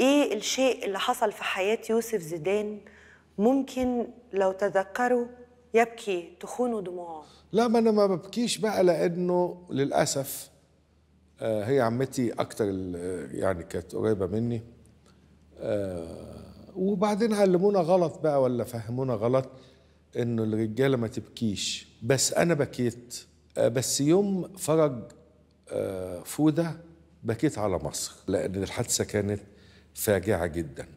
ايه الشيء اللي حصل في حياه يوسف زيدان ممكن لو تذكره يبكي تخونه دموعه لا ما انا ما ببكيش بقى لانه للاسف آه، هي عمتي اكتر آه، يعني كانت قريبه مني آه، وبعدين علمونا غلط بقى ولا فهمونا غلط انه الرجاله ما تبكيش بس انا بكيت بس يوم فرج فوده بكيت على مصر لان الحادثه كانت فاجعه جدا